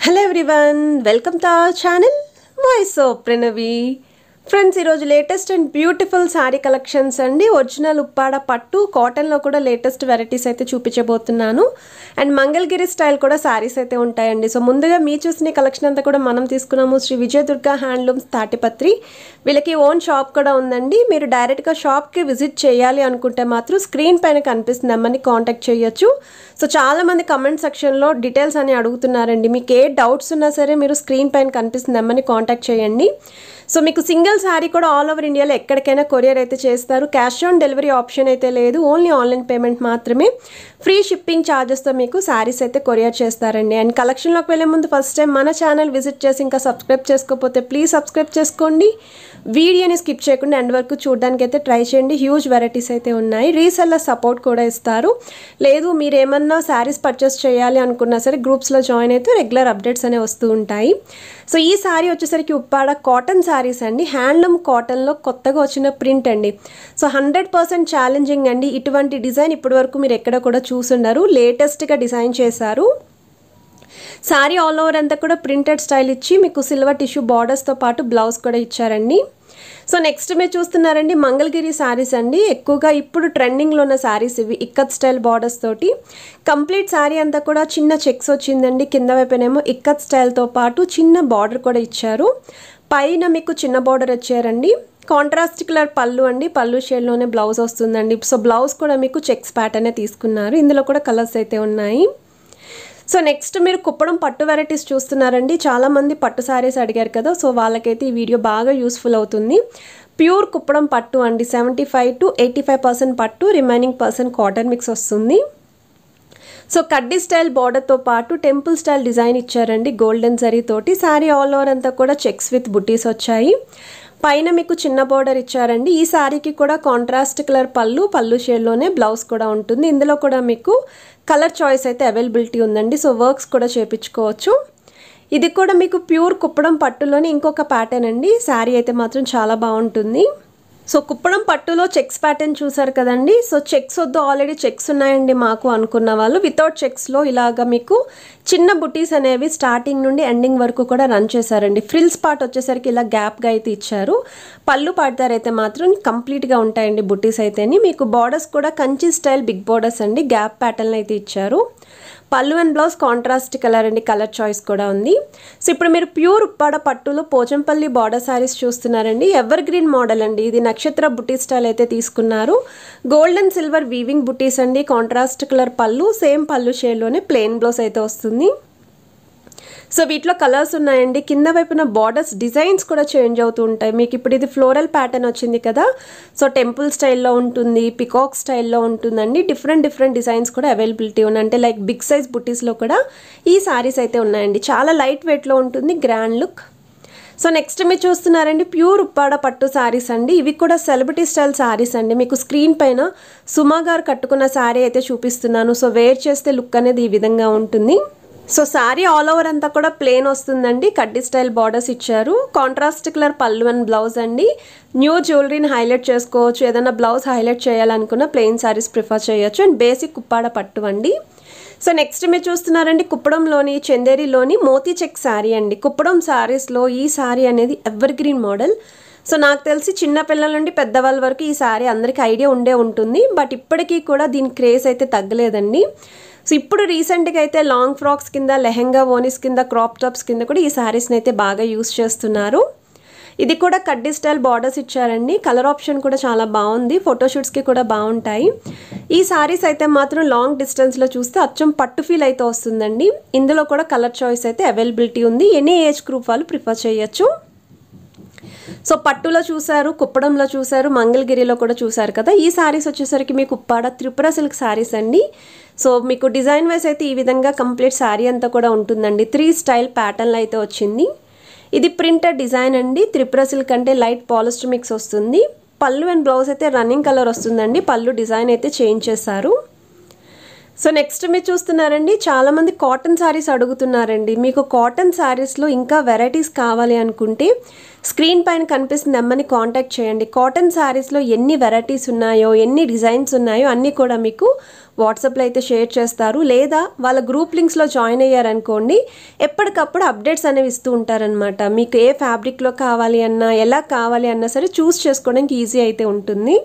Hello everyone, welcome to our channel Voice of Pranavi. Friends ఈరోజు latest and beautiful sari collections అండి original Uppada పట్టు కాటన్లో కూడా లేటెస్ట్ వెరైటీస్ అయితే చూపించబోతున్నాను అండ్ మంగళగిరి స్టైల్ కూడా శారీస్ అయితే ఉంటాయండి సో ముందుగా మీ చూసిన కలెక్షన్ అంతా కూడా మనం తీసుకున్నాము శ్రీ విజయదుర్గ హ్యాండ్లూమ్స్ తాటిపత్రి వీళ్ళకి ఓన్ షాప్ కూడా ఉందండి మీరు డైరెక్ట్గా షాప్కి విజిట్ చేయాలి అనుకుంటే మాత్రం స్క్రీన్ పైన కనిపిస్తుంది అమ్మని కాంటాక్ట్ చేయొచ్చు సో చాలామంది కమెంట్ సెక్షన్లో డీటెయిల్స్ అని అడుగుతున్నారండి మీకు ఏ డౌట్స్ ఉన్నా సరే మీరు స్క్రీన్ పైన కనిపిస్తుంది అమ్మని కాంటాక్ట్ చేయండి సో మీకు సింగిల్ శారీ కూడా ఆల్ ఓవర్ ఇండియాలో ఎక్కడికైనా కొరియర్ అయితే చేస్తారు క్యాష్ ఆన్ డెలివరీ ఆప్షన్ అయితే లేదు ఓన్లీ ఆన్లైన్ పేమెంట్ మాత్రమే ఫ్రీ షిప్పింగ్ ఛార్జెస్తో మీకు శారీస్ అయితే కొరియర్ చేస్తారండి అండ్ కలెక్షన్లోకి వెళ్ళే ముందు ఫస్ట్ టైం మన ఛానల్ విజిట్ చేసి ఇంకా సబ్స్క్రైబ్ చేసుకోకపోతే ప్లీజ్ సబ్స్క్రైబ్ చేసుకోండి వీడియోని స్కిప్ చేయకుండా ఎండ్ వరకు చూడడానికి అయితే ట్రై చేయండి హ్యూజ్ వెరైటీస్ అయితే ఉన్నాయి రీసెల్లర్ సపోర్ట్ కూడా ఇస్తారు లేదు మీరు ఏమన్నా శారీస్ పర్చేస్ చేయాలి అనుకున్నా సరే గ్రూప్స్లో జాయిన్ అయితే రెగ్యులర్ అప్డేట్స్ అనేవి వస్తూ ఉంటాయి సో ఈ శారీ వచ్చేసరికి ఉప్పాడ కాటన్ శారీస్ అండి హ్యాండ్లూమ్ కాటన్లో కొత్తగా వచ్చిన ప్రింట్ అండి సో హండ్రెడ్ పర్సెంట్ ఛాలెంజింగ్ అండి ఇటువంటి డిజైన్ ఇప్పటి వరకు మీరు ఎక్కడ కూడా చూసున్నారు లేటెస్ట్గా డిజైన్ చేశారు శారీ ఆల్ ఓవర్ అంతా కూడా ప్రింటెడ్ స్టైల్ ఇచ్చి మీకు సిల్వర్ టిష్యూ బార్డర్స్తో పాటు బ్లౌజ్ కూడా ఇచ్చారండి సో నెక్స్ట్ మీరు చూస్తున్నారండి మంగళగిరి శారీస్ అండి ఎక్కువగా ఇప్పుడు ట్రెండింగ్లో ఉన్న శారీస్ ఇవి ఇక్కత్ స్టైల్ బార్డర్స్ తోటి కంప్లీట్ శారీ అంతా కూడా చిన్న చెక్స్ వచ్చిందండి కింద వైపునేమో ఇక్కత్ స్టైల్తో పాటు చిన్న బార్డర్ కూడా ఇచ్చారు పైన మీకు చిన్న బార్డర్ వచ్చారండి కలర్ పళ్ళు అండి పళ్ళు షేడ్లోనే బ్లౌజ్ వస్తుందండి సో బ్లౌజ్ కూడా మీకు చెక్స్ ప్యాటర్నే తీసుకున్నారు ఇందులో కూడా కలర్స్ అయితే ఉన్నాయి సో నెక్స్ట్ మీరు కుప్పడం పట్టు వెరైటీస్ చూస్తున్నారండి చాలామంది పట్టు శారీస్ అడిగారు కదా సో వాళ్ళకైతే ఈ వీడియో బాగా యూస్ఫుల్ అవుతుంది ప్యూర్ కుప్పడం పట్టు అండి seventy five to eighty five percent పట్టు రిమైనింగ్ పర్సెంట్ కాటన్ మిక్స్ వస్తుంది సో కడ్డీ స్టైల్ బోర్డర్తో పాటు టెంపుల్ స్టైల్ డిజైన్ ఇచ్చారండి గోల్డెన్ జరీ తోటి శారీ ఆల్ ఓవర్ అంతా కూడా చెక్స్ విత్ బుటీస్ వచ్చాయి పైన మీకు చిన్న బార్డర్ ఇచ్చారండి ఈ శారీకి కూడా కాంట్రాస్ట్ కలర్ పళ్ళు పళ్ళు షేడ్లోనే బ్లౌజ్ కూడా ఉంటుంది ఇందులో కూడా మీకు కలర్ చాయిస్ అయితే అవైలబిలిటీ ఉందండి సో వర్క్స్ కూడా చేపించుకోవచ్చు ఇది కూడా మీకు ప్యూర్ కుప్పడం పట్టులోని ఇంకొక ప్యాటర్న్ అండి శారీ అయితే మాత్రం చాలా బాగుంటుంది సో కుప్పడం పట్టులో చెక్స్ ప్యాటర్న్ చూసారు కదండి సో చెక్స్ వద్దు ఆల్రెడీ చెక్స్ ఉన్నాయండి మాకు అనుకున్న వాళ్ళు వితౌట్ చెక్స్లో ఇలాగ మీకు చిన్న బుటీస్ అనేవి స్టార్టింగ్ నుండి ఎండింగ్ వరకు కూడా రన్ చేశారండి ఫ్రిల్స్ పార్ట్ వచ్చేసరికి ఇలా గ్యాప్గా అయితే ఇచ్చారు పళ్ళు పాడతారైతే మాత్రం కంప్లీట్గా ఉంటాయండి బుటీస్ అయితేని మీకు బార్డర్స్ కూడా కంచి స్టైల్ బిగ్ బార్డర్స్ అండి గ్యాప్ ప్యాటర్న్ అయితే ఇచ్చారు పళ్ళు అండ్ బ్లౌజ్ కాంట్రాస్ట్ కలర్ అండి కలర్ చాయిస్ కూడా ఉంది సో ఇప్పుడు మీరు ప్యూర్ ఉప్పాడ పట్టులో పోచంపల్లి బార్డర్ శారీస్ చూస్తున్నారండి ఎవర్ గ్రీన్ మోడల్ అండి ఇది నక్షత్ర బుటీ స్టైల్ అయితే తీసుకున్నారు గోల్డ్ అండ్ సిల్వర్ వీవింగ్ బుటీస్ అండి కాంట్రాస్ట్ కలర్ పళ్ళు సేమ్ పళ్ళు షేడ్లోనే ప్లెయిన్ బ్లౌజ్ అయితే వస్తుంది సో వీటిలో కలర్స్ ఉన్నాయండి కింద వైపున బార్డర్స్ డిజైన్స్ కూడా చేంజ్ అవుతూ ఉంటాయి మీకు ఇప్పుడు ఇది ఫ్లోరల్ ప్యాటర్న్ వచ్చింది కదా సో టెంపుల్ స్టైల్లో ఉంటుంది పికాక్ స్టైల్లో ఉంటుందండి డిఫరెంట్ డిఫరెంట్ డిజైన్స్ కూడా అవైలబిలిటీ ఉన్నాయి అంటే లైక్ బిగ్ సైజ్ బుటీస్లో కూడా ఈ శారీస్ అయితే ఉన్నాయండి చాలా లైట్ వెయిట్లో ఉంటుంది గ్రాండ్ లుక్ సో నెక్స్ట్ మీరు చూస్తున్నారండి ప్యూర్ ఉప్పాడ పట్టు శారీస్ అండి ఇవి కూడా సెలబ్రిటీ స్టైల్ శారీస్ అండి మీకు స్క్రీన్ పైన సుమా గారు కట్టుకున్న శారీ అయితే చూపిస్తున్నాను సో వేర్ చేస్తే లుక్ అనేది ఈ విధంగా ఉంటుంది సో శారీ ఆల్ ఓవర్ అంతా కూడా ప్లేన్ వస్తుందండి కడ్డీ స్టైల్ బార్డర్స్ ఇచ్చారు కాంట్రాస్ట్ కలర్ పళ్ళు అండ్ బ్లౌజ్ అండి న్యూ జ్యువెలరీని హైలైట్ చేసుకోవచ్చు ఏదైనా బ్లౌజ్ హైలైట్ చేయాలనుకున్న ప్లెయిన్ శారీస్ ప్రిఫర్ చేయొచ్చు అండ్ బేసిక్ కుప్పాడ పట్టు అండి సో నెక్స్ట్ మీరు చూస్తున్నారండి కుప్పడంలోని చందేరిలోని మోతీ చెక్ శారీ అండి కుప్పడం శారీస్లో ఈ శారీ అనేది ఎవర్ గ్రీన్ మోడల్ సో నాకు తెలిసి చిన్నపిల్లల నుండి పెద్దవాళ్ళ వరకు ఈ శారీ అందరికీ ఐడియా ఉండే ఉంటుంది బట్ ఇప్పటికీ కూడా దీని క్రేజ్ అయితే తగ్గలేదండి సో ఇప్పుడు రీసెంట్గా అయితే లాంగ్ ఫ్రాక్స్ కింద లెహెంగా ఓనిస్ కింద క్రాప్ టాప్స్ కింద కూడా ఈ శారీస్ని అయితే బాగా యూస్ చేస్తున్నారు ఇది కూడా కడ్డీ స్టైల్ బార్డర్స్ ఇచ్చారండి కలర్ ఆప్షన్ కూడా చాలా బాగుంది ఫోటోషూట్స్కి కూడా బాగుంటాయి ఈ సారీస్ అయితే మాత్రం లాంగ్ డిస్టెన్స్లో చూస్తే అచ్చం పట్టు ఫీల్ అయితే వస్తుందండి ఇందులో కూడా కలర్ చాయిస్ అయితే అవైలబిలిటీ ఉంది ఎనీ ఏజ్ గ్రూప్ వాళ్ళు ప్రిఫర్ చేయొచ్చు సో పట్టులో చూశారు కుప్పడంలో చూశారు మంగళగిరిలో కూడా చూశారు కదా ఈ శారీస్ వచ్చేసరికి మీకు ఉప్పాడ త్రిపుర సిల్క్ శారీస్ అండి సో మీకు డిజైన్ వైస్ అయితే ఈ విధంగా కంప్లీట్ శారీ అంతా కూడా ఉంటుందండి త్రీ స్టైల్ ప్యాటర్న్లో అయితే వచ్చింది ఇది ప్రింటెడ్ డిజైన్ అండి త్రిపుర సిల్క్ అంటే లైట్ పాలిస్టర్ మిక్స్ వస్తుంది పళ్ళు అండ్ బ్లౌజ్ అయితే రన్నింగ్ కలర్ వస్తుందండి పళ్ళు డిజైన్ అయితే చేంజ్ చేశారు సో నెక్స్ట్ మీరు చూస్తున్నారండి చాలామంది కాటన్ శారీస్ అడుగుతున్నారండి మీకు కాటన్ శారీస్లో ఇంకా వెరైటీస్ కావాలి అనుకుంటే స్క్రీన్ పైన కనిపిస్తుంది నెంబర్ని కాంటాక్ట్ చేయండి కాటన్ శారీస్లో ఎన్ని వెరైటీస్ ఉన్నాయో ఎన్ని డిజైన్స్ ఉన్నాయో అన్నీ కూడా మీకు వాట్సాప్లో అయితే షేర్ చేస్తారు లేదా వాళ్ళ గ్రూప్ లింక్స్లో జాయిన్ అయ్యారనుకోండి ఎప్పటికప్పుడు అప్డేట్స్ అనేవి ఇస్తూ ఉంటారనమాట మీకు ఏ ఫ్యాబ్రిక్లో కావాలి అన్నా ఎలా కావాలి అన్నా సరే చూస్ చేసుకోవడానికి ఈజీ అయితే ఉంటుంది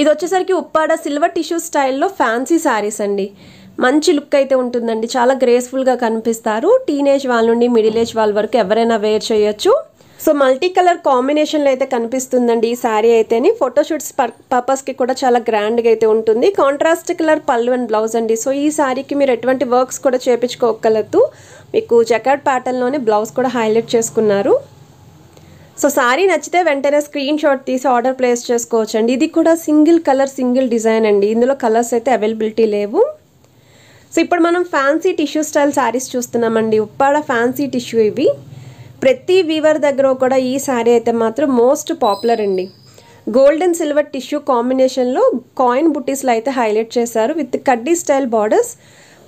ఇది వచ్చేసరికి ఉప్పాడ సిల్వర్ టిష్యూ స్టైల్లో ఫ్యాన్సీ శారీస్ అండి మంచి లుక్ అయితే ఉంటుందండి చాలా గ్రేస్ఫుల్గా కనిపిస్తారు టీనేజ్ వాళ్ళ నుండి మిడిల్ ఏజ్ వాళ్ళ వరకు ఎవరైనా వేర్ చేయొచ్చు సో మల్టీ కలర్ కాంబినేషన్లో అయితే కనిపిస్తుందండి ఈ శారీ అయితేని ఫోటోషూట్స్ పర్పస్కి కూడా చాలా గ్రాండ్గా అయితే ఉంటుంది కాంట్రాస్ట్ కలర్ పళ్ళు అండ్ బ్లౌజ్ అండి సో ఈ శారీకి మీరు ఎటువంటి వర్క్స్ కూడా చేపించుకోగలదు మీకు జకాడ్ ప్యాటర్న్లోనే బ్లౌజ్ కూడా హైలైట్ చేసుకున్నారు సో శారీ నచ్చితే వెంటనే స్క్రీన్ షాట్ తీసి ఆర్డర్ ప్లేస్ చేసుకోవచ్చండి ఇది కూడా సింగిల్ కలర్ సింగిల్ డిజైన్ అండి ఇందులో కలర్స్ అయితే అవైలబిలిటీ లేవు సో ఇప్పుడు మనం ఫ్యాన్సీ టిష్యూ స్టైల్ శారీస్ చూస్తున్నామండి ఉప్పాడ ఫ్యాన్సీ టిష్యూ ఇవి ప్రతి వీవర్ దగ్గర కూడా ఈ శారీ అయితే మాత్రం మోస్ట్ పాపులర్ అండి గోల్డెన్ సిల్వర్ టిష్యూ కాంబినేషన్లో కాయిన్ బుట్టీస్లో అయితే హైలైట్ చేశారు విత్ కడ్డీ స్టైల్ బార్డర్స్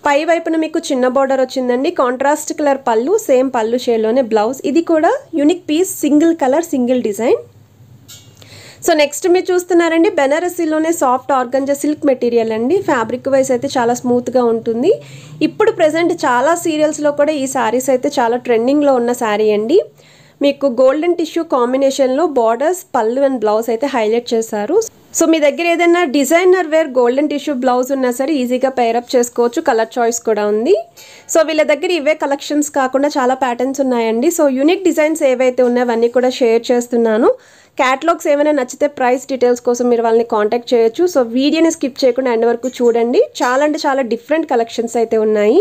పై వైపున మీకు చిన్న బార్డర్ వచ్చిందండి కాంట్రాస్ట్ కలర్ పళ్ళు సేమ్ పళ్ళు షేడ్లోనే బ్లౌజ్ ఇది కూడా unique piece single colour single design so next మీరు చూస్తున్నారండి బెనారసీలోనే సాఫ్ట్ ఆర్గంజా సిల్క్ మెటీరియల్ అండి ఫ్యాబ్రిక్ వైజ్ అయితే చాలా స్మూత్గా ఉంటుంది ఇప్పుడు ప్రజెంట్ చాలా సీరియల్స్లో కూడా ఈ శారీస్ అయితే చాలా ట్రెండింగ్లో ఉన్న శారీ అండి మీకు గోల్డెన్ టిష్యూ కాంబినేషన్లో బార్డర్స్ పళ్ళు అండ్ బ్లౌజ్ అయితే హైలైట్ చేశారు సో మీ దగ్గర ఏదైనా designer wear golden tissue blouse ఉన్నా సరే ఈజీగా పేరప్ చేసుకోవచ్చు కలర్ చాయిస్ కూడా ఉంది సో వీళ్ళ దగ్గర ఇవే కలెక్షన్స్ కాకుండా చాలా ప్యాటర్న్స్ ఉన్నాయండి సో యూనిక్ డిజైన్స్ ఏవైతే ఉన్నాయో అవన్నీ కూడా షేర్ చేస్తున్నాను క్యాటలాగ్స్ ఏమైనా నచ్చితే ప్రైస్ డీటెయిల్స్ కోసం మీరు వాళ్ళని కాంటాక్ట్ చేయొచ్చు సో వీడియోని స్కిప్ చేయకుండా ఎండ్ వరకు చూడండి చాలా అంటే చాలా డిఫరెంట్ కలెక్షన్స్ అయితే ఉన్నాయి